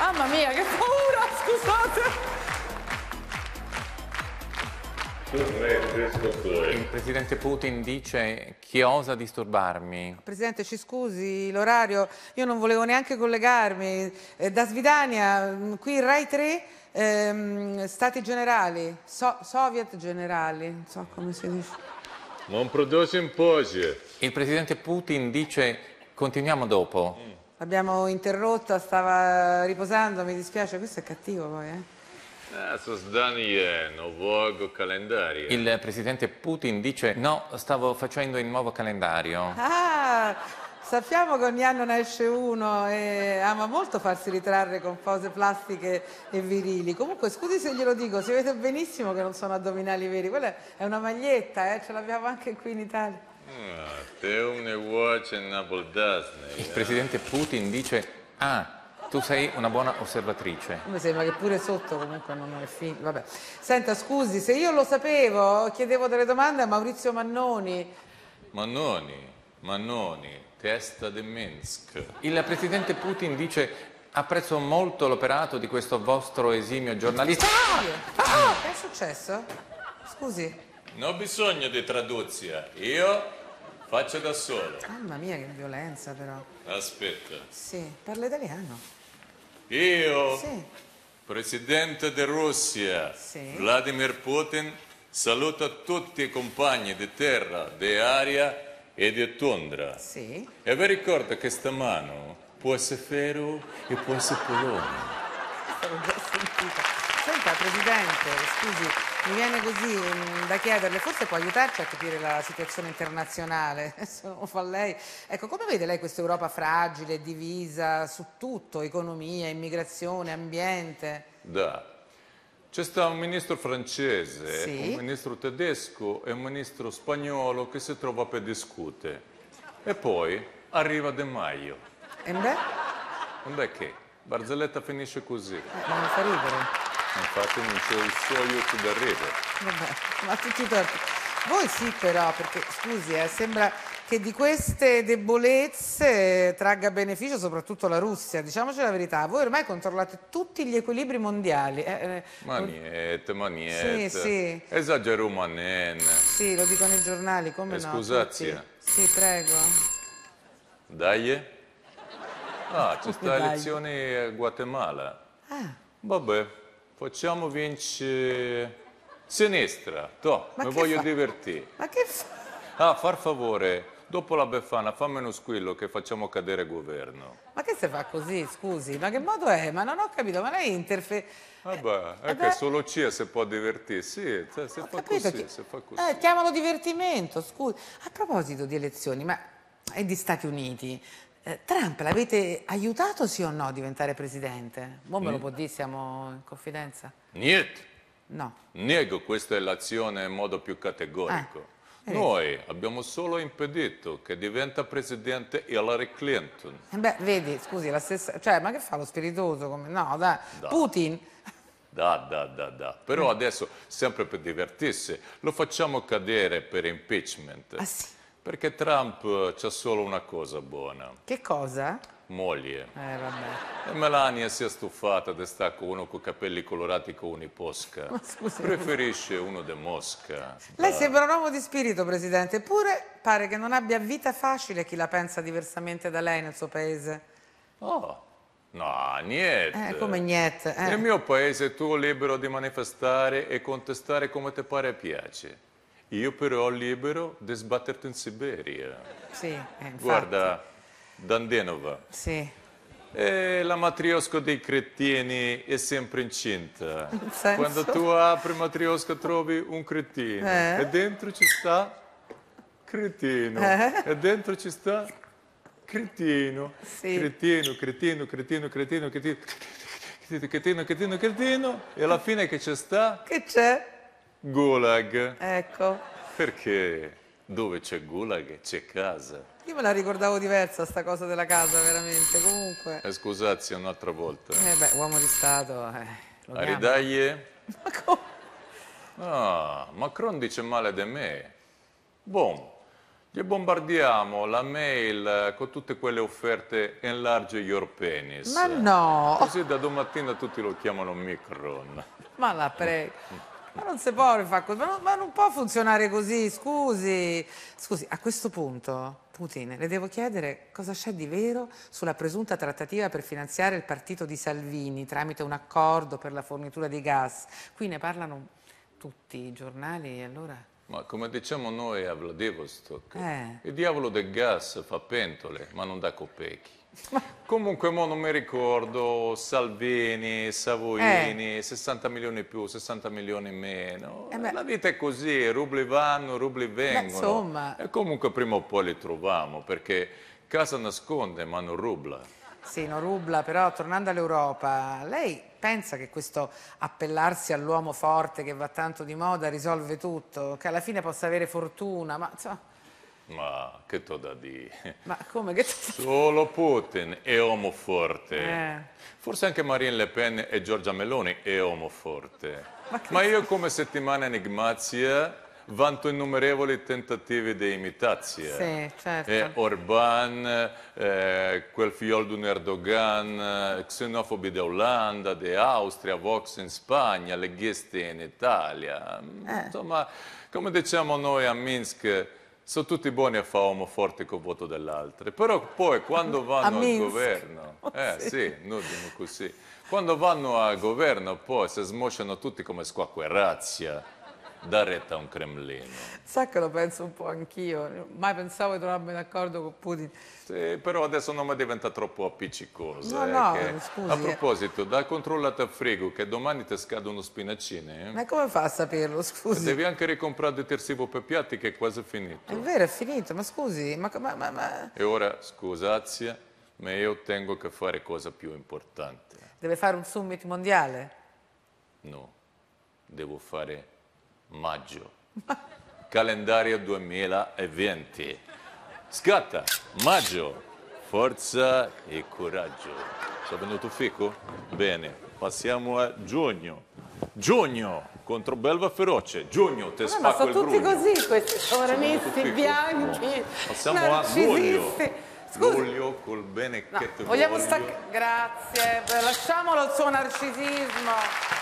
Mamma mia, che paura, scusate! Il presidente Putin dice chi osa disturbarmi. Presidente ci scusi l'orario, io non volevo neanche collegarmi. Eh, da Svidania, mm, qui Rai 3, ehm, Stati Generali, so Soviet Generali, non so come si dice. Non produce in pose. Il presidente Putin dice continuiamo dopo. Mm. L'abbiamo interrotta, stava riposando, mi dispiace, questo è cattivo poi, eh? Ah, il presidente Putin dice no, stavo facendo il nuovo calendario. Ah, sappiamo che ogni anno ne esce uno e ama molto farsi ritrarre con pose plastiche e virili. Comunque, scusi se glielo dico, si vede benissimo che non sono addominali veri. Quella è una maglietta, eh, ce l'abbiamo anche qui in Italia. Ah, Il eh. presidente Putin dice, ah, tu sei una buona osservatrice. Mi sembra che pure sotto comunque non è finito. Vabbè. Senta, scusi, se io lo sapevo, chiedevo delle domande a Maurizio Mannoni. Mannoni, Mannoni, testa di Minsk. Il presidente Putin dice apprezzo molto l'operato di questo vostro esimio giornalista. Ah! Ah! Che ah, è successo? Scusi. Non ho bisogno di traduzia. Io Faccia da solo. Mamma mia, che violenza però. Aspetta. Sì, parla italiano. Io, sì. Presidente della Russia, sì. Vladimir Putin, saluta tutti i compagni di terra, di aria e di tondra. Sì. E vi ricordo che stamano può essere ferro e può essere polone. L'ho già sentita. Senta, Presidente, scusi, mi viene così mm, da chiederle, forse può aiutarci a capire la situazione internazionale, se non fa lei. Ecco, come vede lei questa Europa fragile, divisa su tutto, economia, immigrazione, ambiente? Da. C'è stato un ministro francese, sì. un ministro tedesco e un ministro spagnolo che si trova per discutere. E poi arriva De Maio. E beh? E beh che? Barzelletta finisce così. Eh, non mi fa ridere. Infatti non c'è il suo aiuto d'arrivo. Vabbè, ma tutti i torti. Voi sì però, perché scusi, eh, sembra che di queste debolezze tragga beneficio soprattutto la Russia, diciamoci la verità. Voi ormai controllate tutti gli equilibri mondiali. Eh, maniette, eh, maniette. Sì, sì. Esagero manen. Sì, lo dicono i giornali, come eh, no? Scusazia. Sì, prego. Dai. Ah, c'è sta lezione a Guatemala. Ah. Vabbè facciamo vince sinistra, to, Ma mi voglio fa? divertire. Ma che fa? Ah, far favore, dopo la Befana fammi uno squillo che facciamo cadere governo. Ma che se fa così, scusi? Ma che modo è? Ma non ho capito, ma lei interfe... Vabbè, eh, è che solo Cia si può divertire, sì, se, se fa così, chi... se fa così. Eh, chiamalo divertimento, scusi. A proposito di elezioni, ma è di Stati Uniti. Eh, Trump l'avete aiutato sì o no a diventare presidente? Mo me lo può dire, siamo in confidenza? Niente. No. Nego questa è l'azione in modo più categorico. Eh, Noi abbiamo solo impedito che diventa presidente Hillary Clinton. Eh, beh, vedi, scusi, la stessa... Cioè, ma che fa lo spiritoso? Come... No, dai. Da. Putin... Da, da, da, da. Però adesso, sempre per divertirsi, lo facciamo cadere per impeachment. Ah, sì. Perché Trump eh, c'ha solo una cosa buona. Che cosa? Moglie. Eh, vabbè. E Melania si è stufata di stare con uno con capelli colorati con un'iposca. Ma scusi. Preferisce uno de Mosca. Lei da... sembra un uomo di spirito, Presidente, eppure pare che non abbia vita facile chi la pensa diversamente da lei nel suo paese. Oh, No, niente. Eh, come niente. Eh. Nel mio paese tu libero di manifestare e contestare come ti pare e piace. Io però libero di sbatterti in Siberia. Sì, eh, infatti. Guarda, Dandenova. Sì. E la matriosca dei cretini è sempre incinta. In Quando tu apri matriosca trovi un cretino eh? e dentro ci sta cretino eh? e dentro ci sta cretino. Sì. Cretino, cretino, cretino, cretino, cretino, cretino, cretino, cretino, cretino e alla fine che c'è sta? Che c'è? Gulag. Ecco. Perché dove c'è Gulag c'è casa. Io me la ricordavo diversa sta cosa della casa, veramente, comunque. Eh, scusazzi, un'altra volta. Eh beh, uomo di Stato, eh. Lo Ma come? Ah, Macron dice male di me. Bom, gli bombardiamo la mail eh, con tutte quelle offerte enlarge your penis. Ma no! Così da domattina tutti lo chiamano Micron. Ma la prego. Ma non si può rifare così, ma non, ma non può funzionare così, scusi. Scusi, a questo punto, Putin, le devo chiedere cosa c'è di vero sulla presunta trattativa per finanziare il partito di Salvini tramite un accordo per la fornitura di gas. Qui ne parlano tutti i giornali e allora... Ma come diciamo noi a Vladivostok, eh. il diavolo del gas fa pentole, ma non dà copechi. Comunque, mo non mi ricordo Salvini, Savoini, eh. 60 milioni più, 60 milioni meno. Eh La vita è così, rubli vanno, rubli vengono. Beh, e comunque prima o poi li troviamo, perché casa nasconde ma non rubla. Sino Rubla, però tornando all'Europa, lei pensa che questo appellarsi all'uomo forte che va tanto di moda risolve tutto, che alla fine possa avere fortuna, ma insomma... Ma che t'ho da dire? Ma come che Solo Putin è uomo forte. Eh. Forse anche Marine Le Pen e Giorgia Meloni è uomo forte. Ma, ma io come settimana enigmazia vanto innumerevoli tentativi di imitazione. Eh. Sì, certo. eh, Orban, eh, quel figlio di Erdogan, eh, xenofobi di Olanda, di Austria, Vox in Spagna, leghisti in Italia. Eh. Insomma, come diciamo noi a Minsk, sono tutti buoni a fare uomo forte il voto dell'altro. Però poi quando vanno al governo, oh, eh sì, sì noi diciamo così, quando vanno al governo poi si smosciano tutti come squacquerazia dà retta a un Cremlino. Sa che lo penso un po' anch'io, mai pensavo di trovarmi d'accordo con Putin. Sì, però adesso non mi diventa troppo appiccicoso. No, eh, no, che... scusi. A eh. proposito, da controllato a frigo che domani ti scadono spinacine. Eh? Ma come fa a saperlo, scusi? Devi anche ricomprare detersivo per piatti che è quasi finito. È vero, è finito, ma scusi, ma... ma, ma... E ora, scusazia, ma io tengo che fare cosa più importante. Deve fare un summit mondiale? No, devo fare maggio. Calendario 2020. Scatta, maggio. Forza e coraggio. Sono venuto fico? Bene, passiamo a giugno. Giugno contro Belva Feroce. Giugno, te no, spacco il grugno. Ma sono tutti così questi oranisti bianchi. Passiamo a luglio. Scusi. Luglio col bene no, che vogliamo staccare. Grazie, lasciamolo il suo narcisismo.